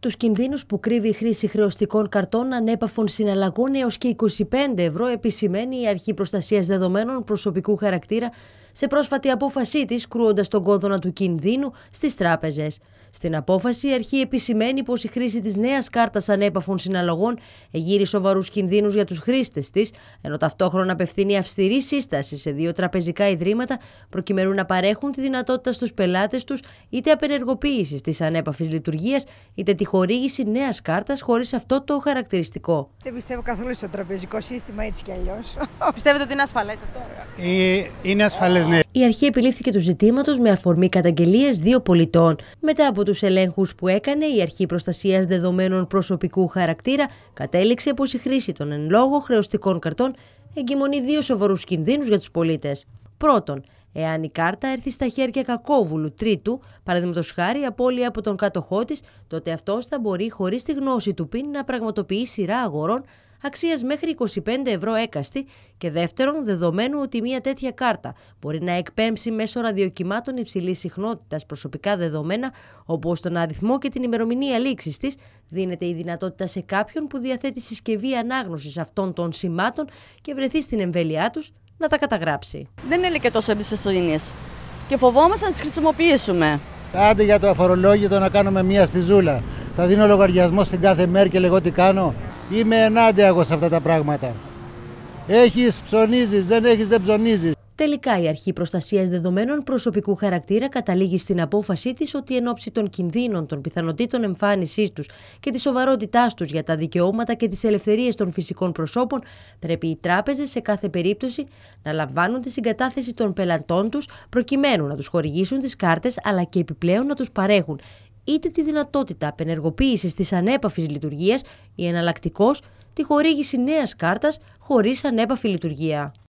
Τους κινδύνους που κρύβει η χρήση χρεωστικών καρτών ανέπαφων συναλλαγών έως και 25 ευρώ επισημαίνει η Αρχή Προστασίας Δεδομένων Προσωπικού Χαρακτήρα σε πρόσφατη απόφασή της, κρούοντας τον κόδωνα του κινδύνου στις τράπεζες. Στην απόφαση, η αρχή επισημαίνει πως η χρήση της νέας κάρτας ανέπαφων συναλλογών εγείρει σοβαρούς κινδύνους για τους χρήστες της, ενώ ταυτόχρονα απευθύνει αυστηρή σύσταση σε δύο τραπεζικά ιδρύματα, προκειμένου να παρέχουν τη δυνατότητα στους πελάτες τους είτε απενεργοποίησης της ανέπαφης λειτουργίας, είτε τη χορήγηση νέας κάρτας χωρίς αυτό το χαρακτηριστικό. Δεν πιστεύω καθόλου στο τραπεζικό σύστημα έτσι κι αλλιώς. Πιστεύετε ότι είναι ασφαλές αυτό είναι ναι. Η αρχή επιλήφθηκε του ζητήματος με αφορμή καταγγελίες δύο πολιτών. Μετά από τους ελέγχους που έκανε, η Αρχή Προστασίας Δεδομένων Προσωπικού Χαρακτήρα κατέληξε πως η χρήση των εν λόγω χρεωστικών καρτών εγκυμονεί δύο σοβαρούς κινδύνους για τους πολίτες. Πρώτον, εάν η κάρτα έρθει στα χέρια κακόβουλου τρίτου, παραδείγματος χάρη απώλεια από τον κάτοχό της, τότε αυτός θα μπορεί χωρίς τη γνώση του πίν να πραγματοποιήσει σειρά αγορών αξίας μέχρι 25 ευρώ έκαστη και δεύτερον, δεδομένου ότι μια τέτοια κάρτα μπορεί να εκπέμψει μέσω ραδιοκυμάτων υψηλής συχνότητας προσωπικά δεδομένα, όπως τον αριθμό και την ημερομηνία λήξης της, δίνεται η δυνατότητα σε κάποιον που διαθέτει συσκευή ανάγνωσης αυτών των σημάτων και βρεθεί στην εμβέλειά τους να τα καταγράψει. Δεν είναι και τόσο εμπιστοσύνη και φοβόμαστε να τις χρησιμοποιήσουμε. Άντε για το αφορολόγητο να κάνουμε μία στη ζούλα. Θα δίνω λογαριασμό στην κάθε μέρη και λέγω τι κάνω. Είμαι ενάντια εγώ σε αυτά τα πράγματα. Έχεις ψωνίζεις, δεν έχεις δεν ψωνίζεις. Τελικά, η Αρχή Προστασίας Δεδομένων Προσωπικού Χαρακτήρα καταλήγει στην απόφασή της ότι εν ώψη των κινδύνων, των πιθανότητων εμφάνισής τους και της σοβαρότητάς τους για τα δικαιώματα και τις ελευθερίες των φυσικών προσώπων, πρέπει οι τράπεζες σε κάθε περίπτωση να λαμβάνουν τη συγκατάθεση των πελατών τους προκειμένου να τους χορηγήσουν τις κάρτες αλλά και επιπλέον να τους παρέχουν είτε τη δυνατότητα απενεργοποίησης της ανέπαφης λειτουργίας ή εναλλακτικώς τη χορήγηση νέας κάρτας χωρίς ανέπαφη λειτουργία.